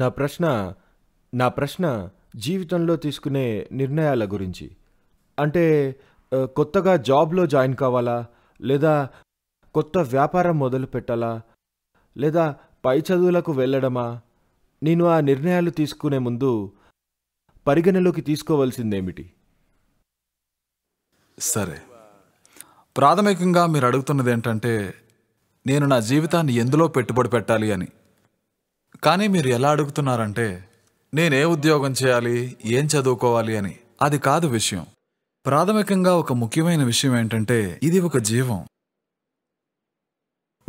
నా ప్రశ్న నా ప్రశ్న జీవితంలో తీసుకునే నిర్ణయాల గురించి అంటే కొత్తగా జాబ్లో జాయిన్ కావాలా లేదా కొత్త వ్యాపారం మొదలు పెట్టాలా లేదా పై చదువులకు వెళ్ళడమా నేను ఆ నిర్ణయాలు తీసుకునే ముందు పరిగణలోకి తీసుకోవాల్సిందేమిటి సరే ప్రాథమికంగా మీరు అడుగుతున్నది ఏంటంటే నేను నా జీవితాన్ని ఎందులో పెట్టుబడి పెట్టాలి అని కానీ మీరు ఎలా అడుగుతున్నారంటే నేనే ఉద్యోగం చేయాలి ఏం చదువుకోవాలి అని అది కాదు విషయం ప్రాథమికంగా ఒక ముఖ్యమైన విషయం ఏంటంటే ఇది ఒక జీవం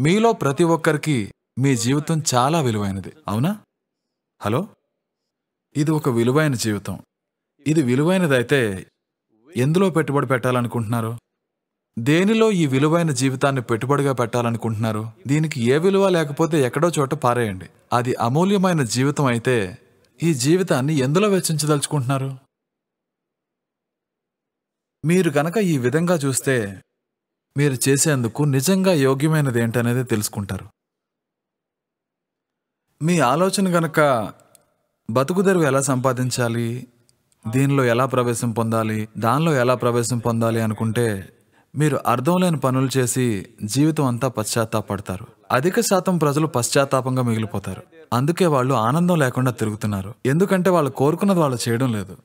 మీలో ప్రతి ఒక్కరికి మీ జీవితం చాలా విలువైనది అవునా హలో ఇది ఒక విలువైన జీవితం ఇది విలువైనదైతే ఎందులో పెట్టుబడి పెట్టాలనుకుంటున్నారు దేనిలో ఈ విలువైన జీవితాన్ని పెట్టుబడిగా పెట్టాలనుకుంటున్నారు దీనికి ఏ విలువ లేకపోతే ఎక్కడో చోట పారేయండి అది అమూల్యమైన జీవితం అయితే ఈ జీవితాన్ని ఎందులో వెచ్చించదలుచుకుంటున్నారు మీరు గనక ఈ విధంగా చూస్తే మీరు చేసేందుకు నిజంగా యోగ్యమైనది ఏంటనేది తెలుసుకుంటారు మీ ఆలోచన గనక బతుకుదెరువు ఎలా సంపాదించాలి దీనిలో ఎలా ప్రవేశం పొందాలి దానిలో ఎలా ప్రవేశం పొందాలి అనుకుంటే మీరు అర్థం లేని పనులు చేసి జీవితం అంతా పశ్చాత్తాపడతారు అధిక శాతం ప్రజలు పశ్చాత్తాపంగా మిగిలిపోతారు అందుకే వాళ్ళు ఆనందం లేకుండా తిరుగుతున్నారు ఎందుకంటే వాళ్ళు కోరుకున్నది వాళ్ళు చేయడం లేదు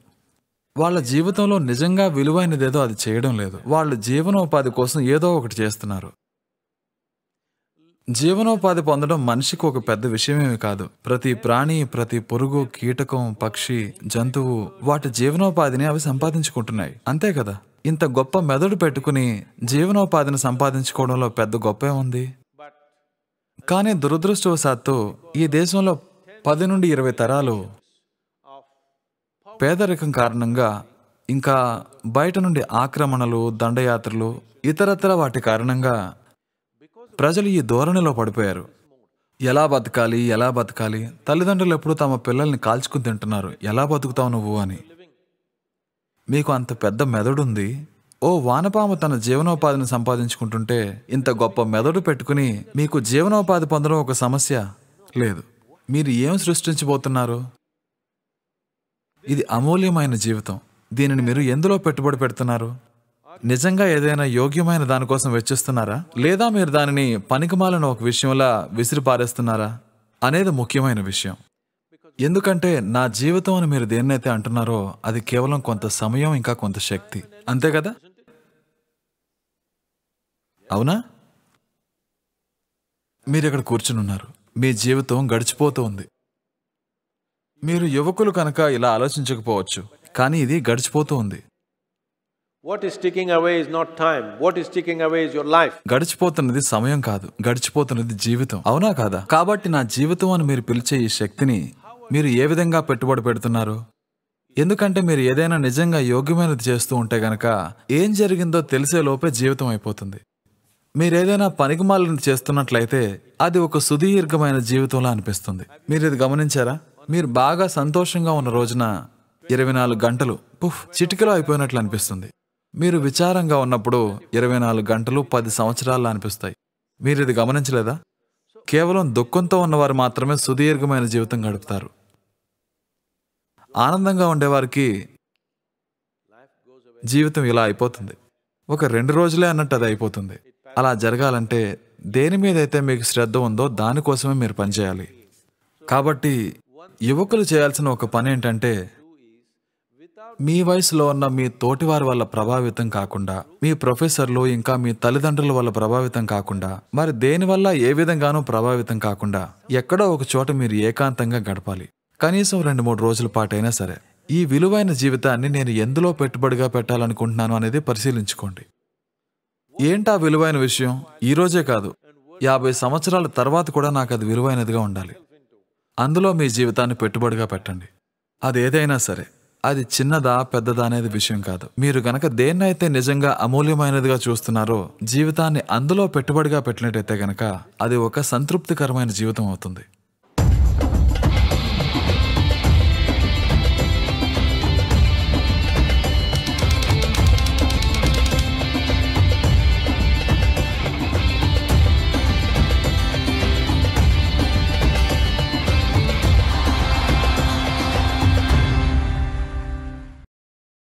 వాళ్ళ జీవితంలో నిజంగా విలువైనదేదో అది చేయడం లేదు వాళ్ళు జీవనోపాధి కోసం ఏదో ఒకటి చేస్తున్నారు జీవనోపాధి పొందడం మనిషికి ఒక పెద్ద విషయమేమి కాదు ప్రతి ప్రాణి ప్రతి పురుగు కీటకం పక్షి జంతువు వాటి జీవనోపాధిని అవి సంపాదించుకుంటున్నాయి అంతే కదా ఇంత గొప్ప మెదడు పెట్టుకుని జీవనోపాధిని సంపాదించుకోవడంలో పెద్ద గొప్ప ఉంది కానీ దురదృష్టవశాత్తు ఈ దేశంలో పది నుండి ఇరవై తరాలు పేదరికం కారణంగా ఇంకా బయట నుండి ఆక్రమణలు దండయాత్రలు ఇతరత్ర వాటి కారణంగా ప్రజలు ఈ ధోరణిలో పడిపోయారు ఎలా బతకాలి ఎలా బతకాలి తల్లిదండ్రులు ఎప్పుడు తమ పిల్లల్ని కాల్చుకుని తింటున్నారు ఎలా బతుకుతావు నువ్వు అని మీకు అంత పెద్ద మెదడుంది ఓ వానపాము తన జీవనోపాధిని సంపాదించుకుంటుంటే ఇంత గొప్ప మెదడు పెట్టుకుని మీకు జీవనోపాధి పొందడం ఒక సమస్య లేదు మీరు ఏం సృష్టించబోతున్నారు ఇది అమూల్యమైన జీవితం దీనిని మీరు ఎందులో పెట్టుబడి పెడుతున్నారు నిజంగా ఏదైనా యోగ్యమైన దానికోసం వెచ్చిస్తున్నారా లేదా మీరు దానిని పనికిమాలిన ఒక విషయంలా విసిరిపారేస్తున్నారా అనేది ముఖ్యమైన విషయం ఎందుకంటే నా జీవితం అని మీరు దేన్నైతే అంటున్నారో అది కేవలం కొంత సమయం ఇంకా కొంత శక్తి అంతే కదా అవునా మీరు ఇక్కడ కూర్చునున్నారు మీ జీవితం గడిచిపోతూ ఉంది మీరు యువకులు కనుక ఇలా ఆలోచించకపోవచ్చు కానీ ఇది గడిచిపోతూ ఉంది what is ticking away is not time what is ticking away is your life గడిచిపోతున్నది సమయం కాదు గడిచిపోతున్నది జీవితం అవునా కాదా కాబట్టి నా జీవితం అని మీరు పిలిచే ఈ శక్తిని మీరు ఏ విధంగా పెట్టుబడి పెడుతున్నారు ఎందుకంటే మీరు ఏదైనా నిజంగా యోగ్యమైనది చేస్తూ ఉంటే గనక ఏం జరిగిందో తెలిసే లోపే జీవితం అయిపోతుంది మీరేదైనా పనికిమాలను చేస్తున్నట్లయితే అది ఒక సుదీర్ఘమైన జీవితంలా అనిపిస్తుంది మీరు ఇది గమనించారా మీరు బాగా సంతోషంగా ఉన్న రోజున ఇరవై నాలుగు గంటలు పుఫ్ చిటికలో అయిపోయినట్లు అనిపిస్తుంది మీరు విచారంగా ఉన్నప్పుడు ఇరవై నాలుగు గంటలు పది సంవత్సరాలు అనిపిస్తాయి మీరు ఇది గమనించలేదా కేవలం దుఃఖంతో ఉన్నవారు మాత్రమే సుదీర్ఘమైన జీవితం గడుపుతారు ఆనందంగా ఉండేవారికి జీవితం ఇలా అయిపోతుంది ఒక రెండు రోజులే అన్నట్టు అది అయిపోతుంది అలా జరగాలంటే దేని మీదైతే మీకు శ్రద్ధ ఉందో దానికోసమే మీరు పనిచేయాలి కాబట్టి యువకులు చేయాల్సిన ఒక పని ఏంటంటే మీ వయసులో ఉన్న మీ తోటివారి వల్ల ప్రభావితం కాకుండా మీ ప్రొఫెసర్లు ఇంకా మీ తల్లిదండ్రుల వల్ల ప్రభావితం కాకుండా మరి దేనివల్ల ఏ విధంగానూ ప్రభావితం కాకుండా ఎక్కడో ఒక చోట మీరు ఏకాంతంగా గడపాలి కనీసం రెండు మూడు రోజుల పాటైనా సరే ఈ విలువైన జీవితాన్ని నేను ఎందులో పెట్టుబడిగా పెట్టాలనుకుంటున్నాను అనేది పరిశీలించుకోండి ఏంటా విలువైన విషయం ఈరోజే కాదు యాభై సంవత్సరాల తర్వాత కూడా నాకు అది విలువైనదిగా ఉండాలి అందులో మీ జీవితాన్ని పెట్టుబడిగా పెట్టండి అదేదైనా సరే అది చిన్నదా పెద్దదా అనేది విషయం కాదు మీరు గనక దేన్నైతే నిజంగా అమూల్యమైనదిగా చూస్తున్నారో జీవితాన్ని అందులో పెట్టుబడిగా పెట్టినట్టయితే గనక అది ఒక సంతృప్తికరమైన జీవితం అవుతుంది